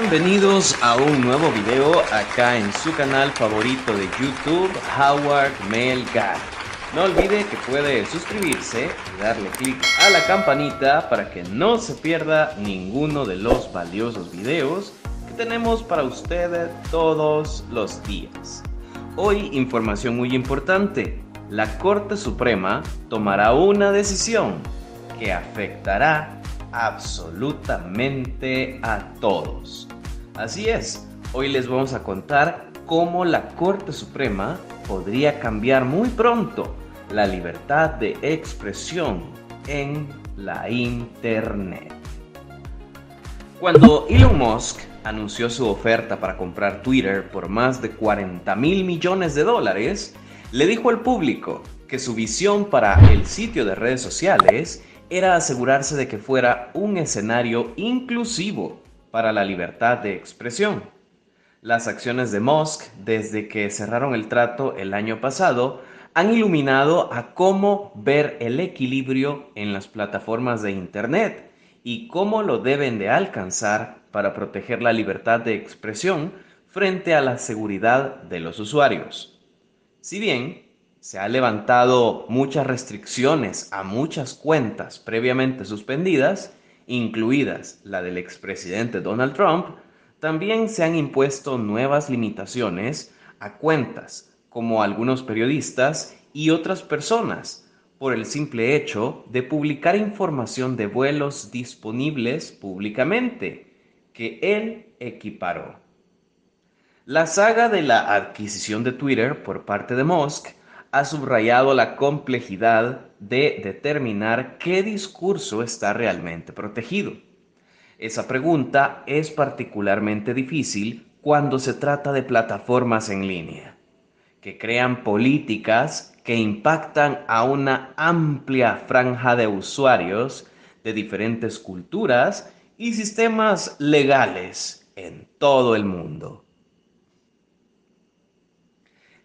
Bienvenidos a un nuevo video acá en su canal favorito de YouTube, Howard Melgar. No olvide que puede suscribirse y darle clic a la campanita para que no se pierda ninguno de los valiosos videos que tenemos para ustedes todos los días. Hoy información muy importante, la Corte Suprema tomará una decisión que afectará absolutamente a todos. Así es, hoy les vamos a contar cómo la Corte Suprema podría cambiar muy pronto la libertad de expresión en la Internet. Cuando Elon Musk anunció su oferta para comprar Twitter por más de 40 mil millones de dólares, le dijo al público que su visión para el sitio de redes sociales era asegurarse de que fuera un escenario inclusivo para la libertad de expresión. Las acciones de Musk desde que cerraron el trato el año pasado han iluminado a cómo ver el equilibrio en las plataformas de Internet y cómo lo deben de alcanzar para proteger la libertad de expresión frente a la seguridad de los usuarios. Si bien se han levantado muchas restricciones a muchas cuentas previamente suspendidas, incluidas la del expresidente Donald Trump, también se han impuesto nuevas limitaciones a cuentas, como algunos periodistas y otras personas, por el simple hecho de publicar información de vuelos disponibles públicamente, que él equiparó. La saga de la adquisición de Twitter por parte de Musk ha subrayado la complejidad de determinar qué discurso está realmente protegido. Esa pregunta es particularmente difícil cuando se trata de plataformas en línea, que crean políticas que impactan a una amplia franja de usuarios de diferentes culturas y sistemas legales en todo el mundo.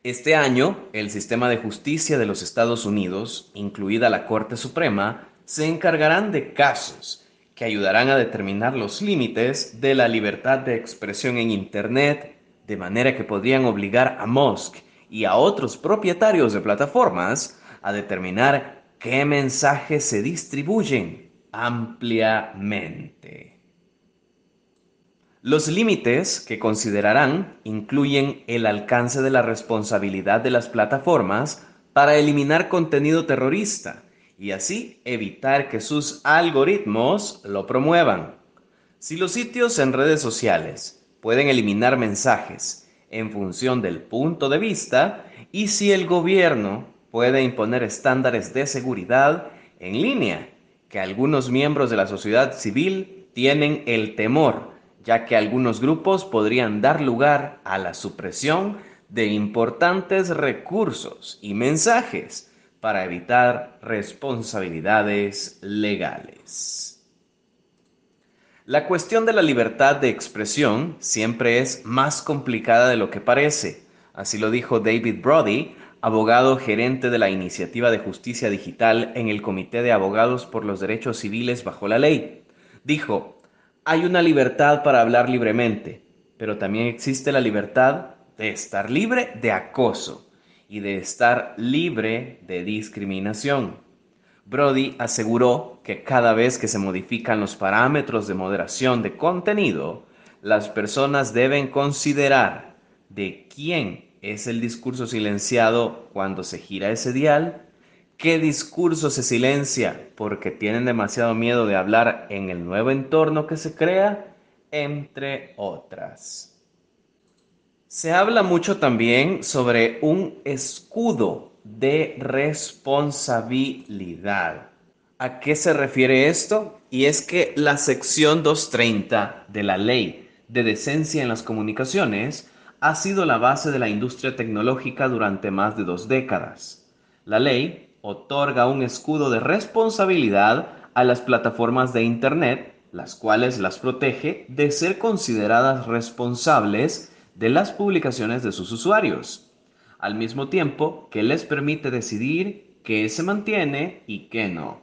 Este año, el sistema de justicia de los Estados Unidos, incluida la Corte Suprema, se encargarán de casos que ayudarán a determinar los límites de la libertad de expresión en Internet, de manera que podrían obligar a Musk y a otros propietarios de plataformas a determinar qué mensajes se distribuyen ampliamente. Los límites que considerarán incluyen el alcance de la responsabilidad de las plataformas para eliminar contenido terrorista y así evitar que sus algoritmos lo promuevan. Si los sitios en redes sociales pueden eliminar mensajes en función del punto de vista y si el gobierno puede imponer estándares de seguridad en línea que algunos miembros de la sociedad civil tienen el temor ya que algunos grupos podrían dar lugar a la supresión de importantes recursos y mensajes para evitar responsabilidades legales. La cuestión de la libertad de expresión siempre es más complicada de lo que parece, así lo dijo David Brody, abogado gerente de la Iniciativa de Justicia Digital en el Comité de Abogados por los Derechos Civiles bajo la Ley. Dijo, hay una libertad para hablar libremente, pero también existe la libertad de estar libre de acoso y de estar libre de discriminación. Brody aseguró que cada vez que se modifican los parámetros de moderación de contenido, las personas deben considerar de quién es el discurso silenciado cuando se gira ese dial ¿Qué discurso se silencia porque tienen demasiado miedo de hablar en el nuevo entorno que se crea? Entre otras. Se habla mucho también sobre un escudo de responsabilidad. ¿A qué se refiere esto? Y es que la sección 230 de la Ley de Decencia en las Comunicaciones ha sido la base de la industria tecnológica durante más de dos décadas. La ley otorga un escudo de responsabilidad a las plataformas de Internet, las cuales las protege de ser consideradas responsables de las publicaciones de sus usuarios, al mismo tiempo que les permite decidir qué se mantiene y qué no.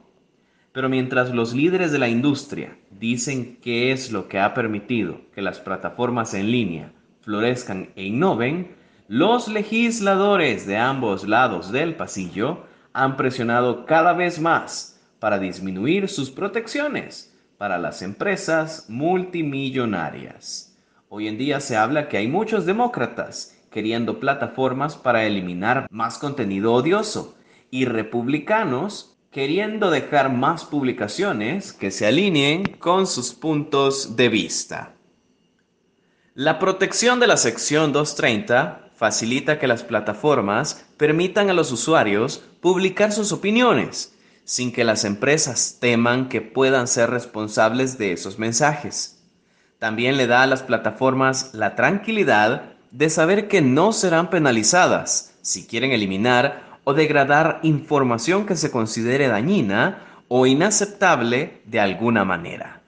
Pero mientras los líderes de la industria dicen qué es lo que ha permitido que las plataformas en línea florezcan e innoven, los legisladores de ambos lados del pasillo han presionado cada vez más para disminuir sus protecciones para las empresas multimillonarias. Hoy en día se habla que hay muchos demócratas queriendo plataformas para eliminar más contenido odioso y republicanos queriendo dejar más publicaciones que se alineen con sus puntos de vista. La protección de la sección 230 facilita que las plataformas permitan a los usuarios publicar sus opiniones sin que las empresas teman que puedan ser responsables de esos mensajes. También le da a las plataformas la tranquilidad de saber que no serán penalizadas si quieren eliminar o degradar información que se considere dañina o inaceptable de alguna manera.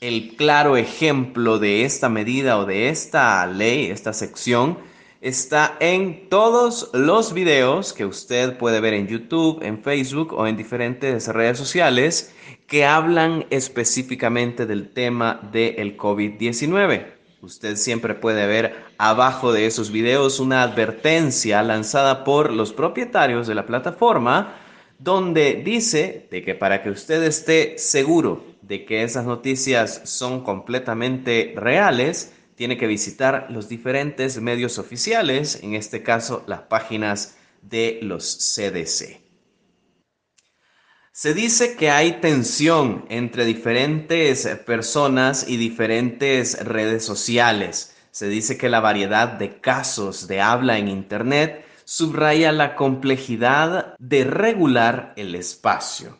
El claro ejemplo de esta medida o de esta ley, esta sección, está en todos los videos que usted puede ver en YouTube, en Facebook o en diferentes redes sociales que hablan específicamente del tema del COVID-19. Usted siempre puede ver abajo de esos videos una advertencia lanzada por los propietarios de la plataforma donde dice de que para que usted esté seguro de que esas noticias son completamente reales, tiene que visitar los diferentes medios oficiales, en este caso las páginas de los CDC. Se dice que hay tensión entre diferentes personas y diferentes redes sociales. Se dice que la variedad de casos de habla en Internet subraya la complejidad de regular el espacio.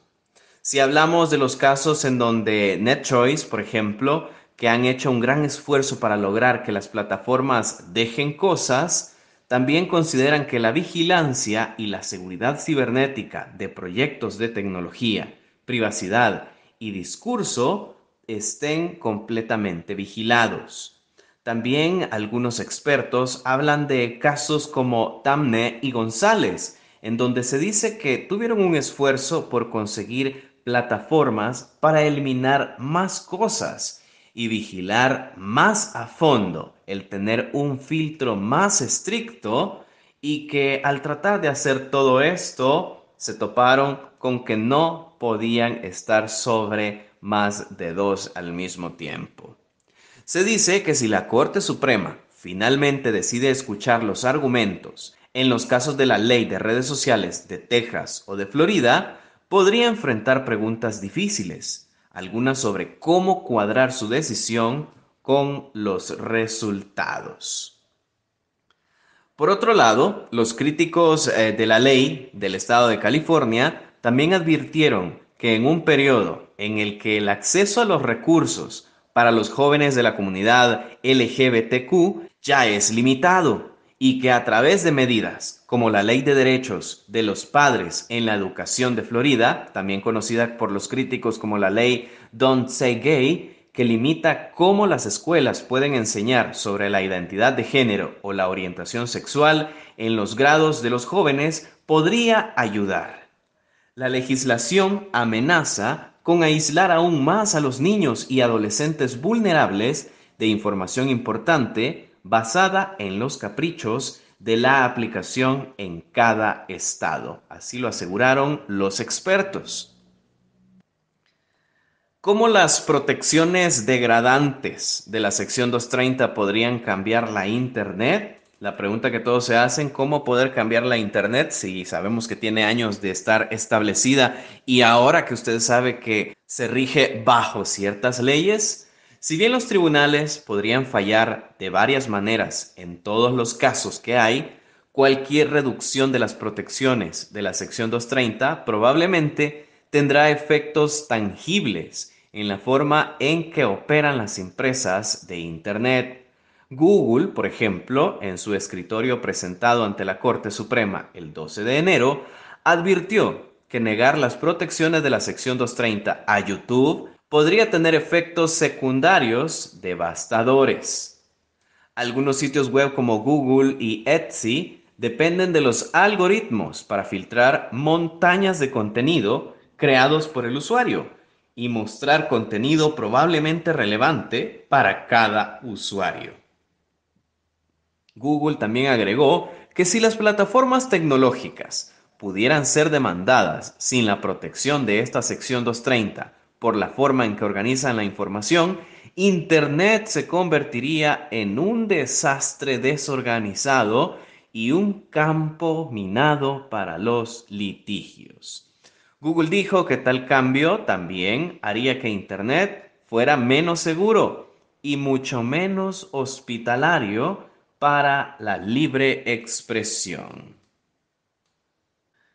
Si hablamos de los casos en donde NetChoice, por ejemplo, que han hecho un gran esfuerzo para lograr que las plataformas dejen cosas, también consideran que la vigilancia y la seguridad cibernética de proyectos de tecnología, privacidad y discurso estén completamente vigilados. También algunos expertos hablan de casos como Tamne y González, en donde se dice que tuvieron un esfuerzo por conseguir plataformas para eliminar más cosas y vigilar más a fondo, el tener un filtro más estricto y que al tratar de hacer todo esto, se toparon con que no podían estar sobre más de dos al mismo tiempo. Se dice que si la Corte Suprema finalmente decide escuchar los argumentos en los casos de la ley de redes sociales de Texas o de Florida, podría enfrentar preguntas difíciles algunas sobre cómo cuadrar su decisión con los resultados. Por otro lado, los críticos eh, de la ley del estado de California también advirtieron que en un periodo en el que el acceso a los recursos para los jóvenes de la comunidad LGBTQ ya es limitado, y que a través de medidas como la Ley de Derechos de los Padres en la Educación de Florida, también conocida por los críticos como la Ley Don't Say Gay, que limita cómo las escuelas pueden enseñar sobre la identidad de género o la orientación sexual en los grados de los jóvenes, podría ayudar. La legislación amenaza con aislar aún más a los niños y adolescentes vulnerables de información importante basada en los caprichos de la aplicación en cada estado. Así lo aseguraron los expertos. ¿Cómo las protecciones degradantes de la sección 230 podrían cambiar la Internet? La pregunta que todos se hacen, ¿cómo poder cambiar la Internet si sabemos que tiene años de estar establecida y ahora que usted sabe que se rige bajo ciertas leyes? Si bien los tribunales podrían fallar de varias maneras en todos los casos que hay, cualquier reducción de las protecciones de la sección 230 probablemente tendrá efectos tangibles en la forma en que operan las empresas de Internet. Google, por ejemplo, en su escritorio presentado ante la Corte Suprema el 12 de enero, advirtió que negar las protecciones de la sección 230 a YouTube podría tener efectos secundarios devastadores. Algunos sitios web como Google y Etsy dependen de los algoritmos para filtrar montañas de contenido creados por el usuario y mostrar contenido probablemente relevante para cada usuario. Google también agregó que si las plataformas tecnológicas pudieran ser demandadas sin la protección de esta sección 230 por la forma en que organizan la información, Internet se convertiría en un desastre desorganizado y un campo minado para los litigios. Google dijo que tal cambio también haría que Internet fuera menos seguro y mucho menos hospitalario para la libre expresión.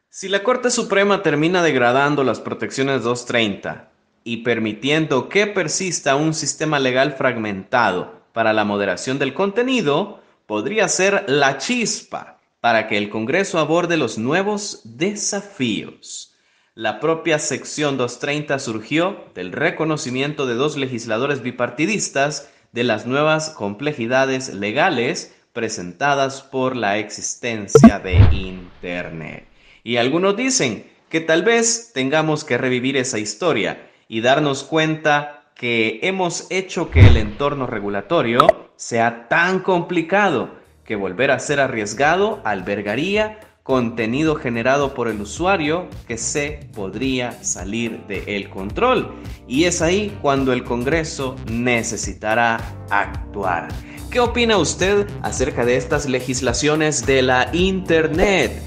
Si la Corte Suprema termina degradando las protecciones 230 y permitiendo que persista un sistema legal fragmentado para la moderación del contenido, podría ser la chispa para que el Congreso aborde los nuevos desafíos. La propia sección 230 surgió del reconocimiento de dos legisladores bipartidistas de las nuevas complejidades legales presentadas por la existencia de Internet. Y algunos dicen que tal vez tengamos que revivir esa historia y darnos cuenta que hemos hecho que el entorno regulatorio sea tan complicado que volver a ser arriesgado albergaría contenido generado por el usuario que se podría salir del control. Y es ahí cuando el Congreso necesitará actuar. ¿Qué opina usted acerca de estas legislaciones de la Internet?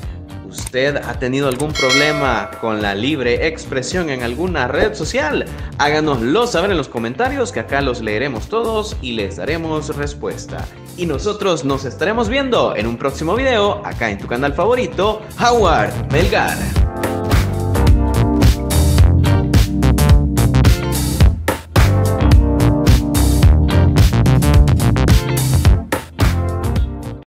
¿Usted ha tenido algún problema con la libre expresión en alguna red social? Háganoslo saber en los comentarios que acá los leeremos todos y les daremos respuesta. Y nosotros nos estaremos viendo en un próximo video acá en tu canal favorito, Howard Melgar.